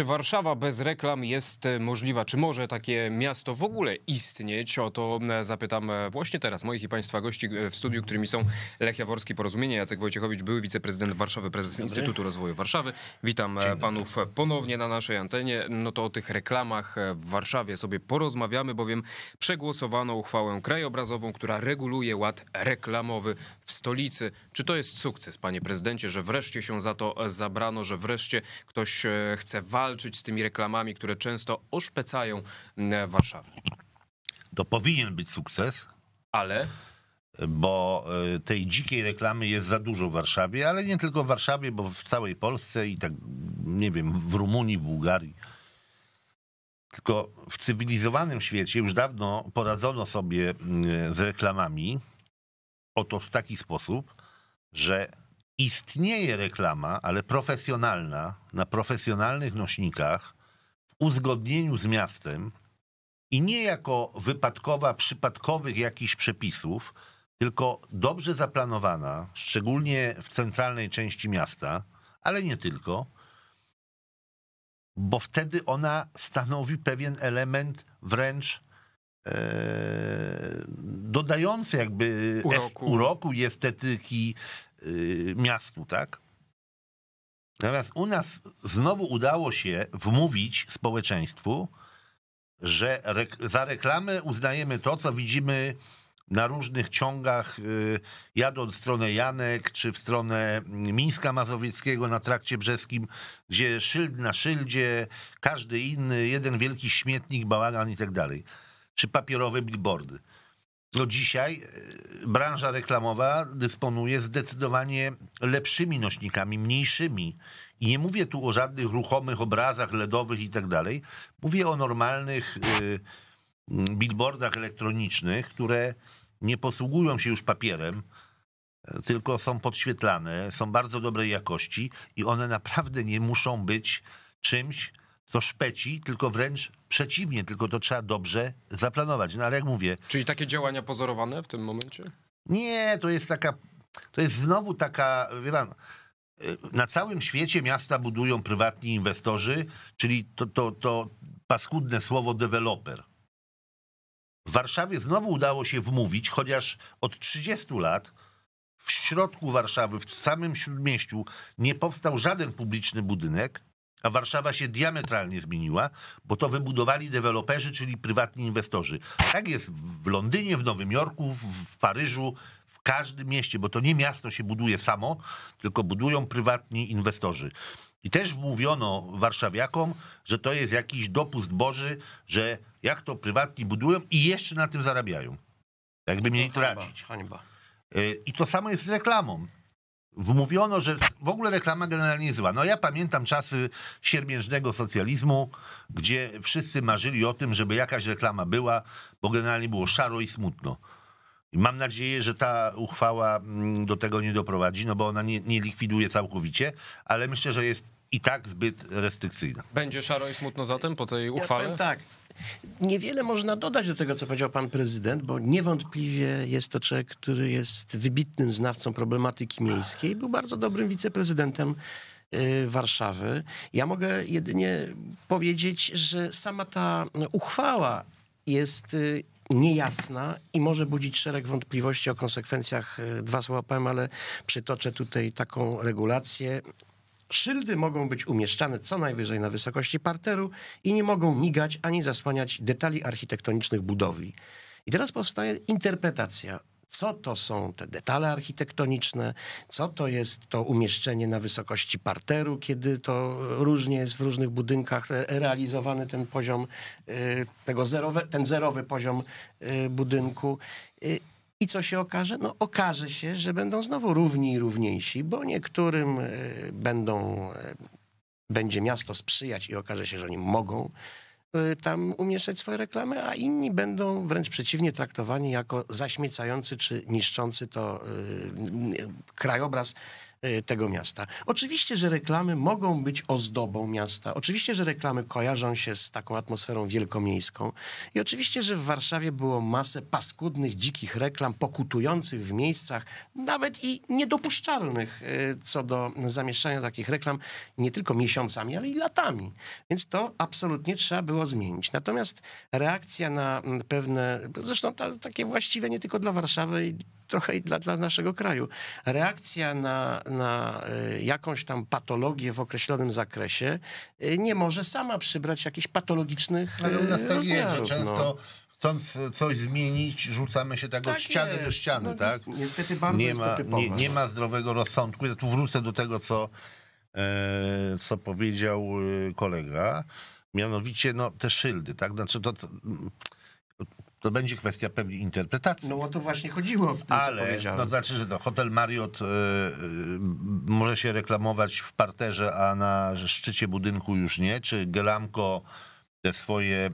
Czy Warszawa bez reklam jest e, możliwa? Czy może takie miasto w ogóle istnieć? O to e, zapytam e, właśnie teraz moich i Państwa gości w studiu, którymi są Lech Jaworski, Porozumienie, Jacek Wojciechowicz, były wiceprezydent Warszawy, prezes Dobry. Instytutu Rozwoju Warszawy. Witam panów ponownie na naszej antenie. No to o tych reklamach w Warszawie sobie porozmawiamy, bowiem przegłosowano uchwałę krajobrazową, która reguluje ład reklamowy w stolicy. Czy to jest sukces, panie prezydencie, że wreszcie się za to zabrano, że wreszcie ktoś chce walczyć walczyć z tymi reklamami, które często oszpecają mm, Warszawę. To powinien być sukces. Ale? Bo y, tej dzikiej reklamy jest za dużo w Warszawie, ale nie tylko w Warszawie, bo w całej Polsce i tak, nie wiem, w Rumunii, w Bułgarii. Tylko w cywilizowanym świecie już dawno poradzono sobie mm, z reklamami, oto w taki sposób, że istnieje reklama, ale profesjonalna, na profesjonalnych nośnikach, w uzgodnieniu z miastem i nie jako wypadkowa przypadkowych jakichś przepisów, tylko dobrze zaplanowana, szczególnie w centralnej części miasta, ale nie tylko, bo wtedy ona stanowi pewien element wręcz e, dodający jakby uroku, uroku i estetyki, Y, miastu, tak? Natomiast u nas znowu udało się wmówić społeczeństwu, że za reklamę uznajemy to, co widzimy na różnych ciągach, y, jadąc w stronę Janek czy w stronę Mińska Mazowieckiego na trakcie brzeskim, gdzie szyld na szyldzie, każdy inny, jeden wielki śmietnik, bałagan i tak dalej. Czy papierowe billboardy no dzisiaj e, branża reklamowa dysponuje zdecydowanie lepszymi nośnikami, mniejszymi. I nie mówię tu o żadnych ruchomych obrazach LEDowych i tak dalej. Mówię o normalnych e, billboardach elektronicznych, które nie posługują się już papierem, e, tylko są podświetlane, są bardzo dobrej jakości i one naprawdę nie muszą być czymś, to szpeci, tylko wręcz przeciwnie, tylko to trzeba dobrze zaplanować. No ale jak mówię... Czyli takie działania pozorowane w tym momencie? Nie, to jest taka... To jest znowu taka, wie pan, y, na całym świecie miasta budują prywatni inwestorzy, czyli to, to, to paskudne słowo deweloper. W Warszawie znowu udało się wmówić, chociaż od 30 lat w środku Warszawy, w samym śródmieściu, nie powstał żaden publiczny budynek, a Warszawa się diametralnie zmieniła, bo to wybudowali deweloperzy, czyli prywatni inwestorzy. Tak jest w Londynie, w Nowym Jorku, w Paryżu, w każdym mieście, bo to nie miasto się buduje samo, tylko budują prywatni inwestorzy. I też mówiono warszawiakom, że to jest jakiś dopust Boży, że jak to prywatni budują i jeszcze na tym zarabiają. Jakby mieli tracić. Hańba. Y, I to samo jest z reklamą wmówiono, że w ogóle reklama generalnie jest zła. No ja pamiętam czasy siermiężnego socjalizmu, gdzie wszyscy marzyli o tym, żeby jakaś reklama była, bo generalnie było szaro i smutno. I mam nadzieję, że ta uchwała mm, do tego nie doprowadzi, no bo ona nie, nie likwiduje całkowicie, ale myślę, że jest i tak zbyt restrykcyjna. Będzie szaro i smutno zatem po tej uchwale? Ja tak, Niewiele można dodać do tego, co powiedział pan prezydent, bo niewątpliwie jest to człowiek, który jest wybitnym znawcą problematyki miejskiej, był bardzo dobrym wiceprezydentem y, Warszawy. Ja mogę jedynie powiedzieć, że sama ta uchwała jest y, niejasna i może budzić szereg wątpliwości o konsekwencjach. Y, dwa słowa powiem, ale przytoczę tutaj taką regulację. Szyldy mogą być umieszczane co najwyżej na wysokości parteru i nie mogą migać ani zasłaniać detali architektonicznych budowli. I teraz powstaje interpretacja, co to są te detale architektoniczne, co to jest to umieszczenie na wysokości parteru, kiedy to różnie jest w różnych budynkach e, realizowany ten poziom, e, tego zerowe, ten zerowy poziom e, budynku. I co się okaże? No okaże się, że będą znowu równi i równiejsi, bo niektórym e, będą, e, będzie miasto sprzyjać i okaże się, że oni mogą e, tam umieszczać swoje reklamy, a inni będą wręcz przeciwnie traktowani jako zaśmiecający czy niszczący to krajobraz E, tego miasta. Oczywiście, że reklamy mogą być ozdobą miasta. Oczywiście, że reklamy kojarzą się z taką atmosferą wielkomiejską. I oczywiście, że w Warszawie było masę paskudnych, dzikich reklam pokutujących w miejscach, nawet i niedopuszczalnych e, co do zamieszczania takich reklam nie tylko miesiącami, ale i latami. Więc to absolutnie trzeba było zmienić. Natomiast reakcja na mm, pewne, zresztą takie właściwe nie tylko dla Warszawy, trochę i dla, dla naszego kraju. Reakcja na, na y, jakąś tam patologię w określonym zakresie y, nie może sama przybrać jakichś patologicznych Ale u nas y, tak jest, że często no. chcąc coś zmienić, rzucamy się tak, tak od ściany do ściany, no, tak? Niestety bardzo nie ma, nie, nie, ma zdrowego rozsądku. Ja tu wrócę do tego, co, e, co powiedział kolega. Mianowicie, no, te szyldy, tak? Znaczy to... to to będzie kwestia pewnej interpretacji. No o to właśnie chodziło w tym, Ale, co powiedziałem. No to znaczy, że to hotel Marriott y, y, może się reklamować w parterze, a na szczycie budynku już nie. Czy Gelamko te swoje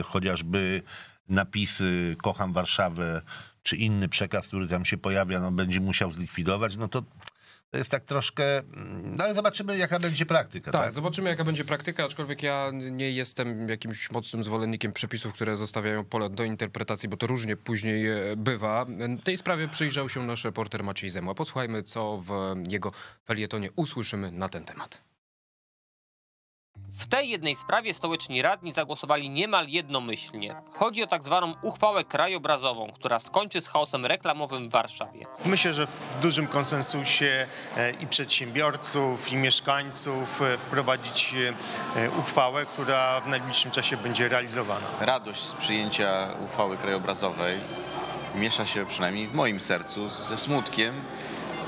y, chociażby napisy Kocham Warszawę, czy inny przekaz, który tam się pojawia, no będzie musiał zlikwidować. No to to jest tak troszkę. Mm, no ale zobaczymy, jaka będzie praktyka. Tak, tak, zobaczymy, jaka będzie praktyka, aczkolwiek ja nie jestem jakimś mocnym zwolennikiem przepisów, które zostawiają pole do interpretacji, bo to różnie później e, bywa. Tej sprawie przyjrzał się nasz reporter Maciej Zemła. Posłuchajmy, co w jego felietonie usłyszymy na ten temat. W tej jednej sprawie stołeczni radni zagłosowali niemal jednomyślnie. Chodzi o tak zwaną uchwałę krajobrazową, która skończy z chaosem reklamowym w Warszawie. Myślę, że w dużym konsensusie e, i przedsiębiorców, i mieszkańców e, wprowadzić e, uchwałę, która w najbliższym czasie będzie realizowana. Radość z przyjęcia uchwały krajobrazowej miesza się przynajmniej w moim sercu ze smutkiem,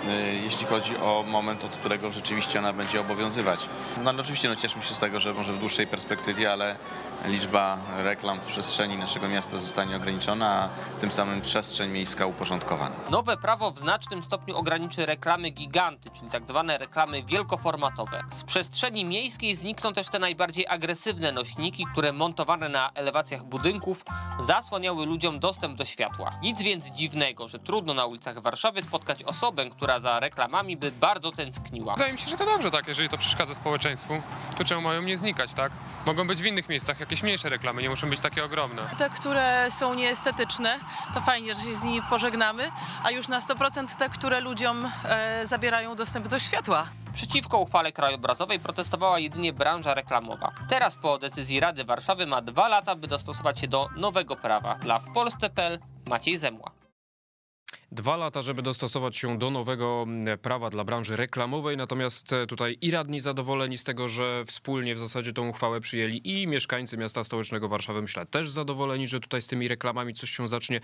Y, jeśli chodzi o moment, od którego rzeczywiście ona będzie obowiązywać. No ale oczywiście no, cieszymy się z tego, że może w dłuższej perspektywie, ale liczba reklam w przestrzeni naszego miasta zostanie ograniczona, a tym samym przestrzeń miejska uporządkowana. Nowe prawo w znacznym stopniu ograniczy reklamy giganty, czyli tak zwane reklamy wielkoformatowe. Z przestrzeni miejskiej znikną też te najbardziej agresywne nośniki, które montowane na elewacjach budynków zasłaniały ludziom dostęp do światła. Nic więc dziwnego, że trudno na ulicach Warszawy spotkać osobę, która za reklamami by bardzo tęskniła. Wydaje mi się, że to dobrze tak, jeżeli to przeszkadza społeczeństwu, to czemu mają nie znikać, tak? Mogą być w innych miejscach jakieś mniejsze reklamy, nie muszą być takie ogromne. Te, które są nieestetyczne, to fajnie, że się z nimi pożegnamy, a już na 100% te, które ludziom e, zabierają dostęp do światła. Przeciwko uchwale krajobrazowej protestowała jedynie branża reklamowa. Teraz po decyzji Rady Warszawy ma dwa lata, by dostosować się do nowego prawa. Dla w Polsce.pl Maciej Zemła dwa lata, żeby dostosować się do nowego mm, prawa dla branży reklamowej. Natomiast e, tutaj i radni zadowoleni z tego, że wspólnie w zasadzie tą uchwałę przyjęli, i mieszkańcy miasta stołecznego Warszawy myślę też zadowoleni, że tutaj z tymi reklamami coś się zacznie e,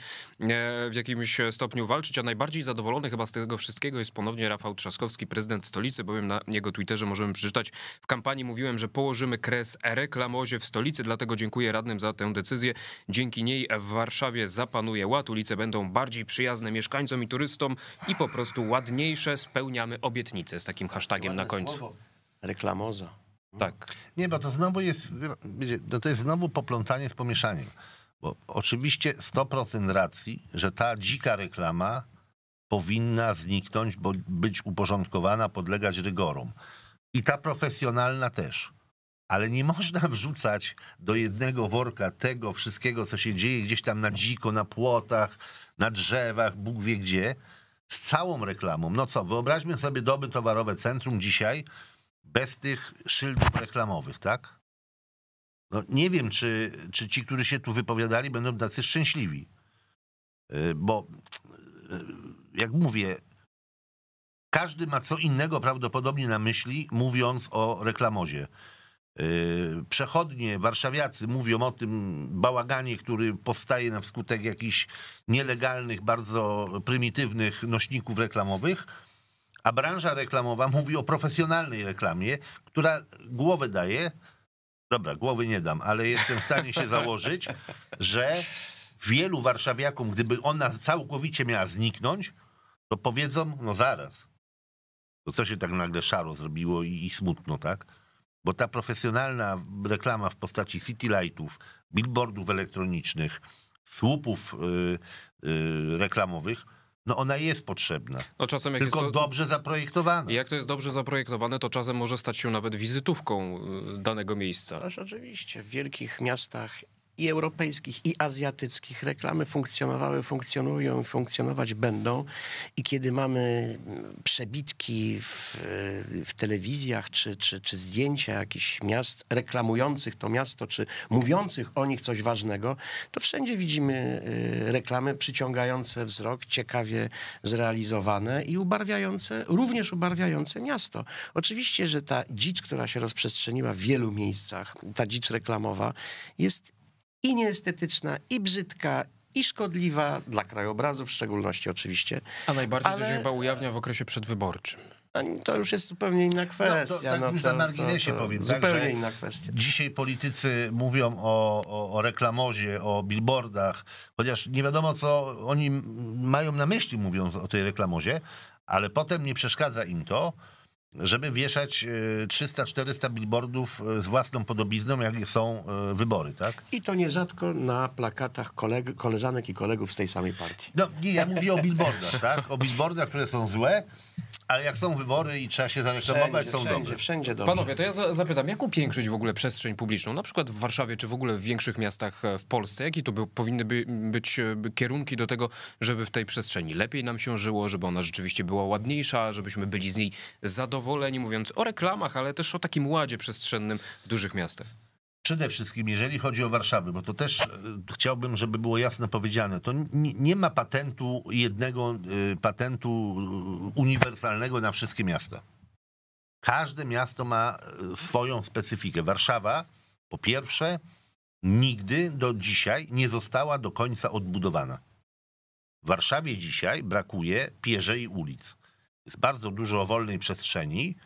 w jakimś e, stopniu walczyć. A najbardziej zadowolony chyba z tego wszystkiego jest ponownie Rafał Trzaskowski, prezydent stolicy, bowiem na jego Twitterze możemy przeczytać. W kampanii mówiłem, że położymy kres reklamozie w stolicy, dlatego dziękuję radnym za tę decyzję. Dzięki niej w Warszawie zapanuje ład, ulice będą bardziej przyjazne mieszkańcom mieszkańcom i turystom i po prostu ładniejsze spełniamy obietnice z takim hashtagiem na końcu. Słowo. Reklamoza. Mhm. Tak. Nie, bo to znowu jest, no to jest znowu poplątanie z pomieszaniem. Bo oczywiście 100% racji, że ta dzika reklama powinna zniknąć, bo być uporządkowana, podlegać rygorom. I ta profesjonalna też ale nie można wrzucać do jednego worka tego wszystkiego, co się dzieje gdzieś tam na dziko, na płotach, na drzewach, Bóg wie gdzie, z całą reklamą. No co, wyobraźmy sobie doby towarowe centrum dzisiaj bez tych szyldów reklamowych, tak? No, nie wiem, czy, czy ci, którzy się tu wypowiadali, będą tacy szczęśliwi. Y, bo y, jak mówię, każdy ma co innego prawdopodobnie na myśli, mówiąc o reklamozie. Y, przechodnie, warszawiacy mówią o tym bałaganie, który powstaje na skutek jakichś nielegalnych, bardzo prymitywnych nośników reklamowych, a branża reklamowa mówi o profesjonalnej reklamie, która głowę daje, dobra, głowy nie dam, ale jestem w stanie się założyć, że wielu warszawiakom, gdyby ona całkowicie miała zniknąć, to powiedzą, no zaraz, to co się tak nagle szaro zrobiło i, i smutno, tak? bo ta profesjonalna reklama w postaci city lightów, billboardów elektronicznych, słupów yy, yy, reklamowych, no ona jest potrzebna. No czasem Tylko to, dobrze zaprojektowana. Jak to jest dobrze zaprojektowane, to czasem może stać się nawet wizytówką y, danego miejsca. Ależ oczywiście, w wielkich miastach i europejskich, i azjatyckich. Reklamy funkcjonowały, funkcjonują, funkcjonować będą. I kiedy mamy mm, przebitki w, w telewizjach, czy, czy, czy zdjęcia jakichś miast reklamujących to miasto, czy mówiących o nich coś ważnego, to wszędzie widzimy y, reklamy przyciągające wzrok, ciekawie zrealizowane i ubarwiające, również ubarwiające miasto. Oczywiście, że ta dzicz, która się rozprzestrzeniła w wielu miejscach, ta dzicz reklamowa, jest i nieestetyczna, i brzydka, i szkodliwa dla krajobrazu w szczególności oczywiście. A najbardziej Ale... to się chyba ujawnia w okresie przedwyborczym. To już jest zupełnie inna kwestia. No, to, tak no, już to, na marginesie to, to, powiem. Zupełnie tak, inna kwestia. Dzisiaj politycy mówią o, o, o, reklamozie, o billboardach, chociaż nie wiadomo, co oni mają na myśli, mówiąc o tej reklamozie, ale potem nie przeszkadza im to, żeby wieszać 300-400 e, billboardów e, z własną podobizną, jak są e, wybory, tak? I to nierzadko na plakatach koleg- koleżanek i kolegów z tej samej partii. No nie, ja mówię o billboardach, tak? O billboardach, które są złe, ale jak są wybory i trzeba się zareklamować, są wszędzie, dobre. Wszędzie dobrze. Panowie, to ja za zapytam, jak upiększyć w ogóle przestrzeń publiczną, na przykład w Warszawie, czy w ogóle w większych miastach e, w Polsce? Jakie to by, powinny by, być e, kierunki do tego, żeby w tej przestrzeni lepiej nam się żyło, żeby ona rzeczywiście była ładniejsza, żebyśmy byli z niej zadowoleni, mówiąc o reklamach, ale też o takim ładzie przestrzennym w dużych miastach? przede wszystkim, jeżeli chodzi o Warszawę, bo to też e, chciałbym, żeby było jasno powiedziane, to nie ma patentu jednego, e, patentu e, uniwersalnego na wszystkie miasta. Każde miasto ma swoją specyfikę. Warszawa, po pierwsze, nigdy do dzisiaj nie została do końca odbudowana. W Warszawie dzisiaj brakuje pierzei ulic. Jest bardzo dużo wolnej przestrzeni,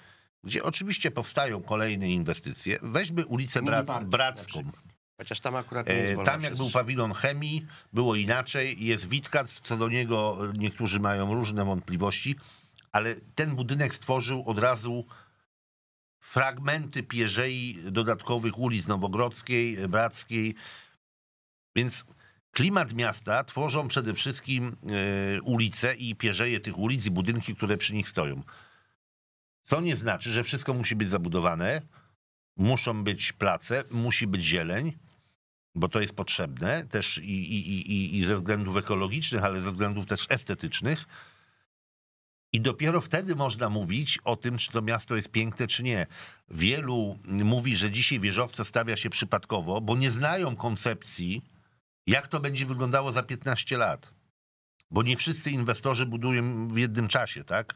gdzie oczywiście powstają kolejne inwestycje. Weźmy ulicę Brac Bracką. Chociaż tam akurat nie e, jest Tam jak był pawilon chemii, było inaczej. Jest Witkat, co do niego niektórzy mają różne wątpliwości, ale ten budynek stworzył od razu fragmenty pierzei dodatkowych ulic Nowogrodzkiej, Brackiej. Więc klimat miasta tworzą przede wszystkim e, ulice i pierzeje tych ulic i budynki, które przy nich stoją. Co nie znaczy, że wszystko musi być zabudowane, muszą być place, musi być zieleń, bo to jest potrzebne też i, i, i, i ze względów ekologicznych, ale ze względów też estetycznych. I dopiero wtedy można mówić o tym, czy to miasto jest piękne, czy nie. Wielu mówi, że dzisiaj wieżowce stawia się przypadkowo, bo nie znają koncepcji, jak to będzie wyglądało za 15 lat. Bo nie wszyscy inwestorzy budują w jednym czasie, tak?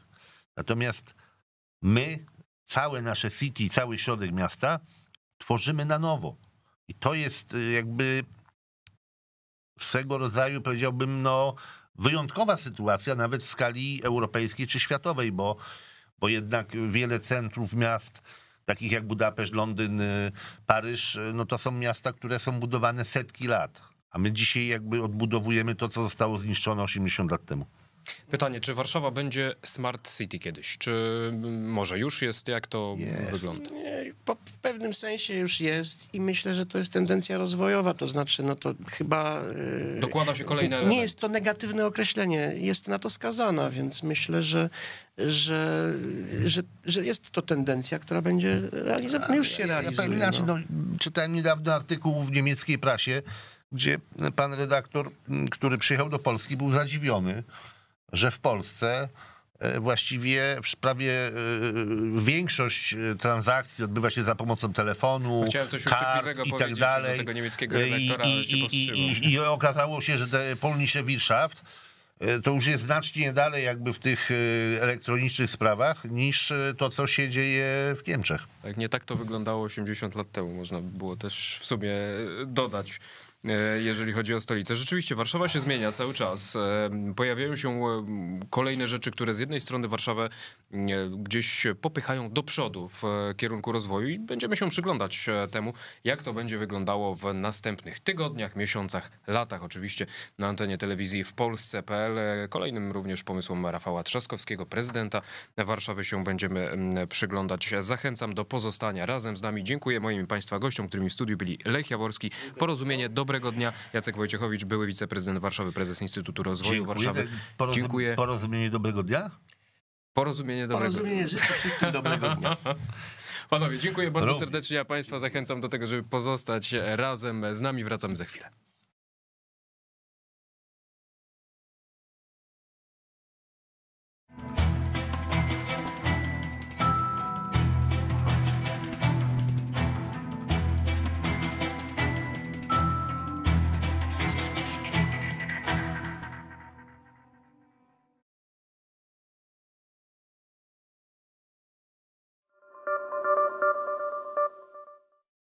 Natomiast my, całe nasze city, cały środek miasta tworzymy na nowo. I to jest y, jakby swego rodzaju, powiedziałbym, no, wyjątkowa sytuacja, nawet w skali europejskiej czy światowej, bo, bo jednak wiele centrów miast, takich jak Budapeszt, Londyn, y, Paryż, y, no to są miasta, które są budowane setki lat. A my dzisiaj jakby odbudowujemy to, co zostało zniszczone 80 lat temu. Pytanie, czy Warszawa będzie smart city kiedyś? Czy może już jest? Jak to jest. wygląda? Po, w pewnym sensie już jest i myślę, że to jest tendencja rozwojowa, to znaczy no to chyba... Y, Dokłada się kolejne Nie jest to negatywne określenie, jest na to skazana, więc myślę, że, że, że, że jest to tendencja, która będzie realizowana, już się tak realizuje. Ja, inaczej, no. No, czytałem niedawno artykuł w niemieckiej prasie, gdzie pan redaktor, który przyjechał do Polski, był zadziwiony, że w Polsce e, właściwie prawie e, większość e, transakcji odbywa się za pomocą telefonu, kart i tak dalej. I, i, i, I, okazało się, że te polnische Wirtschaft to już jest znacznie dalej jakby w tych elektronicznych sprawach niż to, co się dzieje w Niemczech. Tak, nie tak to wyglądało 80 lat temu, można było też w sumie dodać. E, jeżeli chodzi o stolicę. Rzeczywiście Warszawa się zmienia cały czas. E, pojawiają się e, kolejne rzeczy, które z jednej strony Warszawę E, gdzieś popychają do przodu w e, kierunku rozwoju i będziemy się przyglądać e, temu, jak to będzie wyglądało w następnych tygodniach, miesiącach, latach. Oczywiście na antenie telewizji w Polsce.pl. Kolejnym również pomysłom Rafała Trzaskowskiego, prezydenta Warszawy się będziemy przyglądać. Zachęcam do pozostania razem z nami. Dziękuję moim Państwa gościom, którymi w studiu byli Lech Jaworski, Porozumienie Dobrego Dnia, Jacek Wojciechowicz, były wiceprezydent Warszawy, prezes Instytutu Rozwoju Dziękuję. Warszawy. Dziękuję. Porozumienie Dobrego Dnia? Porozumienie dobrego. Porozumienie życzę wszystkim dobrego dnia. Panowie, dziękuję bardzo serdecznie. Ja Państwa zachęcam do tego, żeby pozostać razem z nami. Wracamy za chwilę.